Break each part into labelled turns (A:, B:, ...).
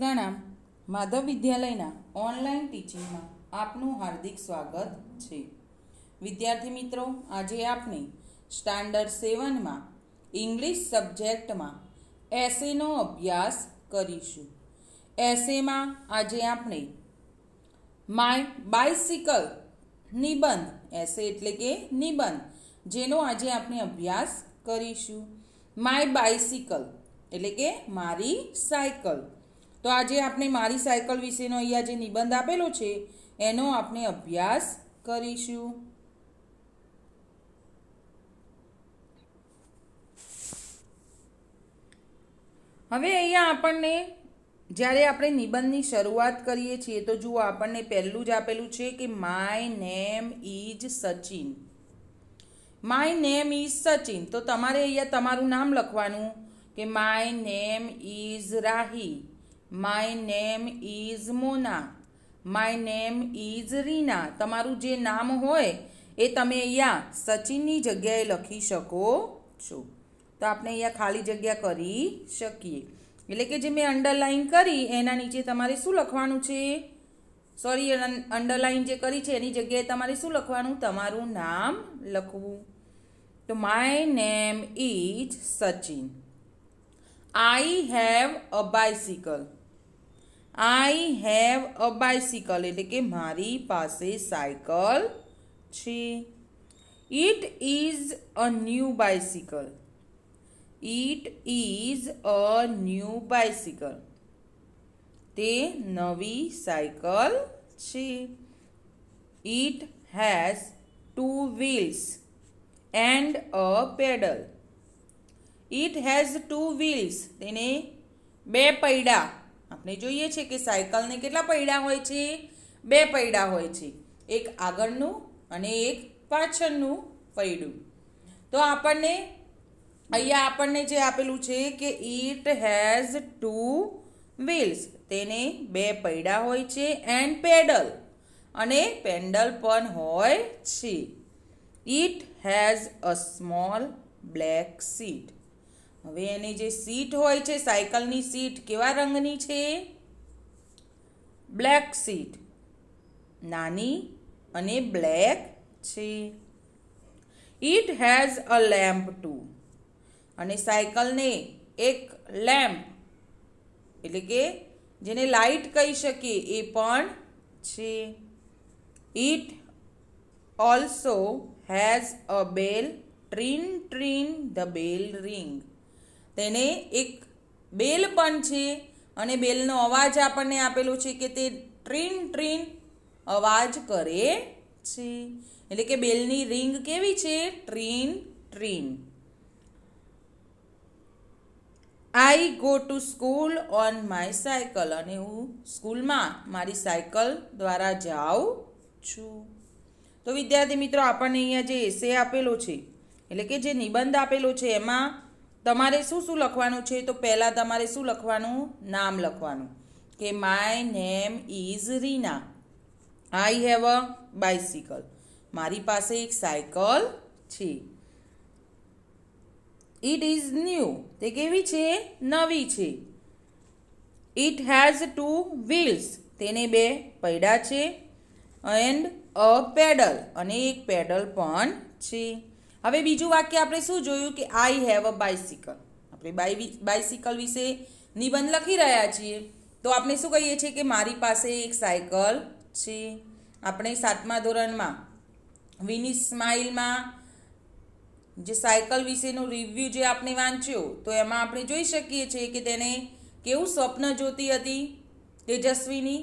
A: પ્રણામ માધવ વિદ્યાલયના ઓનલાઈન ટીચિંગમાં આપનું હાર્દિક સ્વાગત છે વિદ્યાર્થી મિત્રો આજે આપણે સ્ટાન્ડર્ડ સેવનમાં ઇંગ્લિશ સબ્જેક્ટમાં એસેનો અભ્યાસ કરીશું એસેમાં આજે આપણે માય બાયસિકલ નિબંધ એસે એટલે કે નિબંધ જેનો આજે આપણે અભ્યાસ કરીશું માય બાયસિકલ એટલે કે મારી સાયકલ તો આજે આપણે મારી સાયકલ વિશેનો અહીંયા જે નિબંધ આપેલો છે એનો આપણે અભ્યાસ કરીશું હવે અહીંયા આપણને જ્યારે આપણે નિબંધની શરૂઆત કરીએ છીએ તો જુઓ આપણને પહેલું જ આપેલું છે કે my name is Sachin my name is Sachin તો તમારે અહીંયા તમારું નામ લખવાનું કે my name is Rahi my name is Mona my name is Reena તમારું જે નામ હોય એ તમે અહીંયા સચિનની જગ્યાએ લખી શકો છો તો આપણે અહીંયા ખાલી જગ્યા કરી શકીએ એટલે કે જે મેં અંડરલાઇન કરી એના નીચે તમારે શું લખવાનું છે સોરી અંડરલાઇન જે કરી છે એની જગ્યાએ તમારે શું લખવાનું તમારું નામ લખવું તો my name is Sachin I have a bicycle I have a bicycle એટલે કે મારી પાસે સાયકલ છે it is a new bicycle it is a new bicycle તે નવી સાયકલ છે it has two wheels and a pedal it has two wheels તેને બે પૈડા આપણે જોઈએ છે કે સાયકલને કેટલા પૈડા હોય છે બે પૈડા હોય છે એક આગળનું અને એક પાછળનું પૈડું તો આપણને અહીંયા આપણને જે આપેલું છે કે ઇટ હેઝ ટુ વ્હીલ્સ તેને બે પૈડા હોય છે એન્ડ પેડલ અને પેન્ડલ પણ હોય છે it has a small black seat હવે એની જે સીટ હોય છે સાયકલની સીટ કેવા રંગની છે બ્લેક સીટ નાની અને બ્લેક છે it has a lamp too અને સાયકલને એક લેમ્પ એટલે કે જેને લાઇટ કહી શકીએ એ પણ છે it also has a bell ટ્રીન ટ્રીન ધ બેલ રિંગ તેને એક બેલ પણ છે અને બેલનો અવાજ આપણને આપેલો છે કે તે ટ્રીન ટ્રીન અવાજ કરે છે એટલે કે બેલની રિંગ કેવી છે ટ્રીન ટ્રીન I go to school on my cycle અને હું સ્કૂલમાં મારી સાયકલ દ્વારા જાઉં છું તો વિદ્યાર્થી મિત્રો આપણને અહીંયા જે એસે આપેલો છે એટલે કે જે નિબંધ આપેલો છે એમાં તમારે શું શું લખવાનું છે તો પહેલાં તમારે શું લખવાનું નામ લખવાનું કે my name is Reena I have a bicycle મારી પાસે એક સાયકલ છે ઇટ ઇઝ ન્યૂ તે કેવી છે નવી છે ઇટ હેઝ ટુ વ્હીલ્સ તેને બે પૈડા છે એન્ડ અ પેડલ અને એક પેડલ પણ છે હવે બીજું વાક્ય આપણે શું જોયું કે આઈ હેવ અ બાઇસિકલ આપણે બાઈ બાઇસિકલ વિશે નિબંધ લખી રહ્યા છીએ તો આપણે શું કહીએ છીએ કે મારી પાસે એક સાયકલ છે આપણે સાતમા ધોરણમાં વિની સ્માઇલમાં જે સાયકલ વિશેનું રિવ્યૂ જે આપણે વાંચ્યો તો એમાં આપણે જોઈ શકીએ છીએ કે તેને કેવું સ્વપ્ન જોતી હતી તેજસ્વીની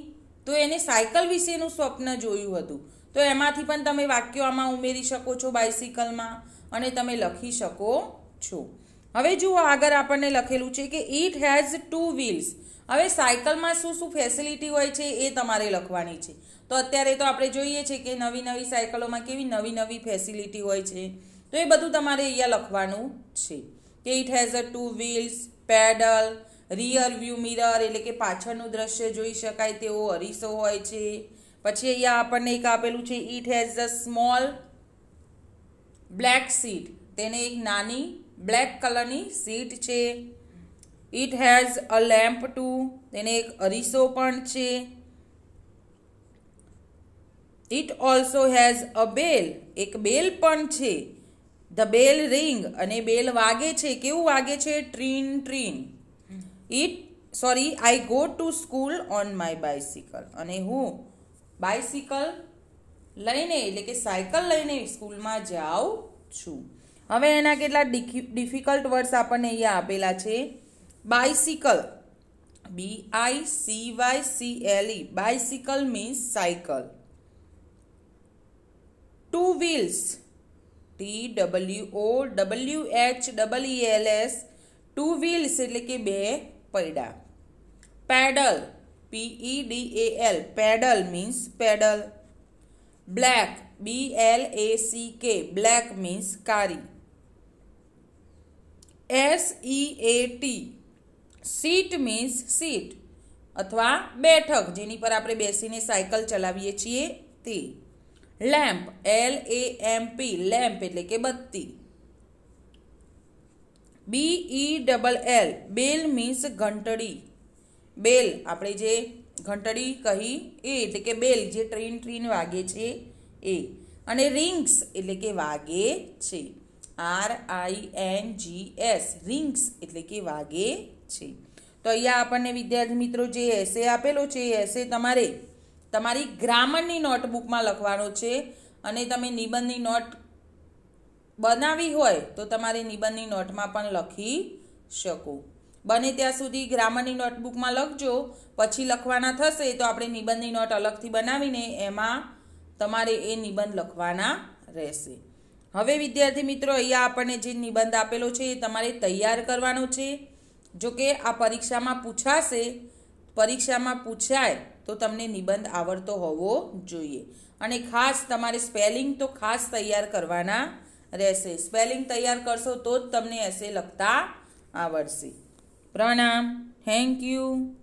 A: તો એને સાયકલ વિશેનું સ્વપ્ન જોયું હતું તો એમાંથી પણ તમે વાક્યો આમાં ઉમેરી શકો છો બાઇસિકલમાં અને તમે લખી શકો છો હવે જુઓ આગળ આપણને લખેલું છે કે ઇટ હેઝ ટુ વ્હીલ્સ હવે સાયકલમાં શું શું ફેસિલિટી હોય છે એ તમારે લખવાની છે તો અત્યારે તો આપણે જોઈએ છે કે નવી નવી સાયકલોમાં કેવી નવી નવી ફેસિલિટી હોય છે તો એ બધું તમારે અહીંયા લખવાનું છે કે it has a two wheels pedal rear view mirror એટલે કે પાછળનું દ્રશ્ય જોઈ શકાય તેવો અરીસો હોય છે પછી અહીંયા આપણને એક આપેલું છે it has a small black seat તેને એક નાની બ્લેક કલરની સીટ છે it has a lamp too તેને એક અરીસો પણ છે it also has a bell એક બેલ પણ છે ધ બેલ રિંગ અને બેલ વાગે છે કેવું વાગે છે ટ્રીન ટ્રીન it sorry I go to school on my bicycle અને હું બાયસિકલ લઈને એટલે કે સાયકલ લઈને સ્કૂલમાં જાઉં છું હવે એના કેટલા ડિફિકલ્ટ વર્ડ્સ આપણને અહીંયા આપેલા છે bicycle B I C Y C L E bicycle means cycle two wheels T W O W H W L S two wheels એટલે કે બે પૈડા pedal P E D A L pedal means pedal black B L A C K black means કારી S E A T seat means seat અથવા બેઠક જેની પર આપણે બેસીને સાયકલ ચલાવીએ છીએ તે lamp L A M P lamp એટલે કે બત્તી B E double L bell means ઘંટડી બેલ આપણે જે ઘંટડી કહી એ એટલે કે બેલ જે ટ્રેન ટ્રેન વાગે છે એ અને રિંગ્સ એટલે કે વાગે છે R I N G S rings એટલે કે વાગે છે તો અહીંયા આપણને વિદ્યાર્થી મિત્રો જે એસે આપેલો છે એ એસે તમારે તમારી ગ્રામરની નોટબુકમાં લખવાનો છે અને તમે નિબંધની નોટ બનાવી હોય તો તમારે નિબંધની નોટમાં પણ લખી શકો બને ત્યાં સુધી ગ્રામરની નોટબુકમાં લખજો પછી લખવાના થશે તો આપણે નિબંધની નોટ અલગથી બનાવીને એમાં તમારે એ નિબંધ લખવાના રહેશે હવે વિદ્યાર્થી મિત્રો અહીંયા આપણને જે નિબંધ આપેલો છે એ તમારે તૈયાર કરવાનો છે જો કે આ પરીક્ષામાં પૂછાશે પરીક્ષામાં પૂછાય તો તમને નિબંધ આવડતો હોવો જોઈએ અને ખાસ તમારે સ્પેલિંગ તો ખાસ તૈયાર કરવાના રહેશે સ્પેલિંગ તૈયાર કરશો તો જ તમને એસે લખતા આવડશે Pranam. Thank you.